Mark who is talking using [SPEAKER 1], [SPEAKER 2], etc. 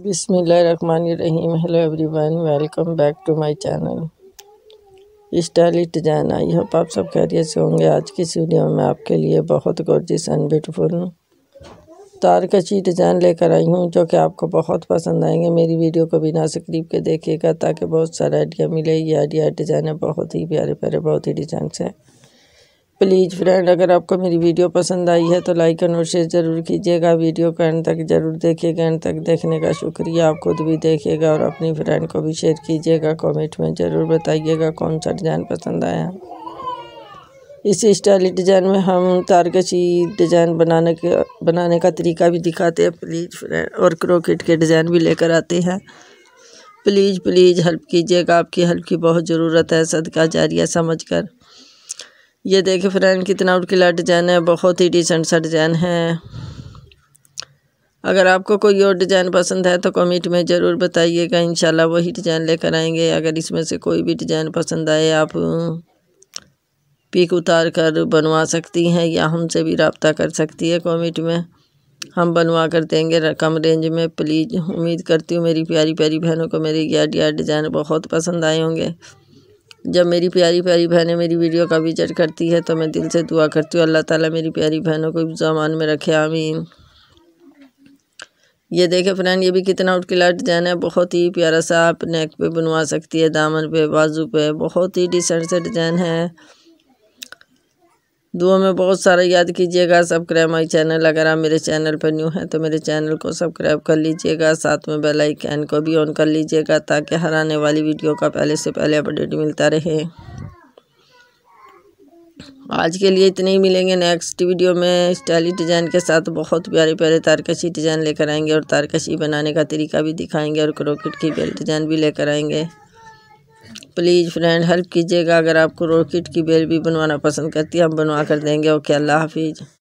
[SPEAKER 1] बिसमीम hello everyone welcome back to my channel style it I hope आप सब खैरियत से होंगे आज की इस वीडियो में आपके लिए बहुत गोर्जिस एंड ब्यूटीफुल तारकशी डिज़ाइन लेकर आई हूँ जो कि आपको बहुत पसंद आएंगे मेरी वीडियो को बिना से के देखिएगा ताकि बहुत सारे आइडिया मिले ये आइडिया डिज़ाइन है बहुत ही प्यारे प्यारे बहुत ही डिज़ाइन हैं प्लीज़ फ्रेंड अगर आपको मेरी वीडियो पसंद आई है तो लाइक एंड और शेयर ज़रूर कीजिएगा वीडियो को एंड तक ज़रूर देखिएगा एंड तक देखने का शुक्रिया आप खुद भी देखिएगा और अपनी फ्रेंड को भी शेयर कीजिएगा कमेंट में ज़रूर बताइएगा कौन सा डिज़ाइन पसंद आया इसी स्टाइल डिज़ाइन में हम तारकशी डिज़ाइन बनाने के बनाने का तरीका भी दिखाते हैं प्लीज़ फ्रेंड और क्रोकेट के डिज़ाइन भी लेकर आते हैं प्लीज़ प्लीज़ हेल्प कीजिएगा आपकी हेल्प की बहुत ज़रूरत है सदका जारिया समझ कर ये देखे फ्रेंड कितना किला डिजाइन है बहुत ही डिसेंट सा डिजाइन है अगर आपको कोई और डिज़ाइन पसंद है तो कमेंट में ज़रूर बताइएगा इंशाल्लाह वही डिज़ाइन लेकर आएंगे अगर इसमें से कोई भी डिज़ाइन पसंद आए आप पिक उतार कर बनवा सकती हैं या हमसे भी रबता कर सकती है कमेंट में हम बनवा कर देंगे कम रेंज में प्लीज़ उम्मीद करती हूँ मेरी प्यारी प्यारी बहनों को मेरे यार डिज़ाइन बहुत पसंद आए होंगे जब मेरी प्यारी प्यारी बहनें मेरी वीडियो का विजट करती है तो मैं दिल से दुआ करती हूँ अल्लाह ताला मेरी प्यारी बहनों को जमान में रखे आमीन ये देखें फ्रेंड ये भी कितना उठ किला डिजाइन है बहुत ही प्यारा सा आप नेक पे बनवा सकती है दामन पे बाजू पे बहुत ही डिसेंट से डिजाइन है दुआ में बहुत सारा याद कीजिएगा सब्सक्राइब माई चैनल अगर आप मेरे चैनल पर न्यू हैं तो मेरे चैनल को सब्सक्राइब कर लीजिएगा साथ में बेल आइकन को भी ऑन कर लीजिएगा ताकि हर आने वाली वीडियो का पहले से पहले अपडेट मिलता रहे आज के लिए इतने ही मिलेंगे नेक्स्ट वीडियो में स्टाइली डिज़ाइन के साथ बहुत प्यारे प्यारे तारकशी डिज़ाइन लेकर आएंगे और तारकशी बनाने का तरीका भी दिखाएंगे और क्रोकेट की बेल्ट डिज़ाइन भी लेकर आएंगे प्लीज़ फ्रेंड हेल्प कीजिएगा अगर आपको रॉकेट की बेल भी बनवाना पसंद करती है हम बनवा कर देंगे ओके अल्लाह हाफिज़